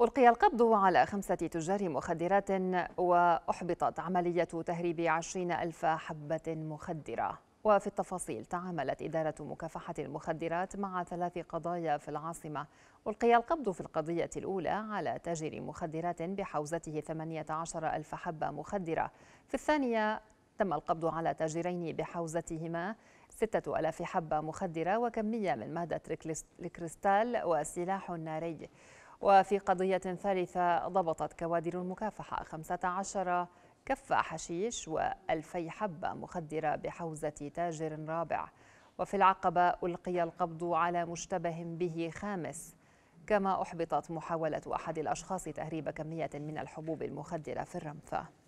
ألقي القبض على خمسة تجار مخدرات وأحبطت عملية تهريب عشرين ألف حبة مخدرة وفي التفاصيل تعاملت إدارة مكافحة المخدرات مع ثلاث قضايا في العاصمة ألقي القبض في القضية الأولى على تاجر مخدرات بحوزته عشر ألف حبة مخدرة في الثانية تم القبض على تاجرين بحوزتهما ستة ألاف حبة مخدرة وكمية من مادة الكريستال وسلاح ناري وفي قضية ثالثة ضبطت كوادر المكافحة 15 كف حشيش و2000 حبة مخدرة بحوزة تاجر رابع وفي العقبة ألقي القبض على مشتبه به خامس كما أحبطت محاولة أحد الأشخاص تهريب كمية من الحبوب المخدرة في الرمثة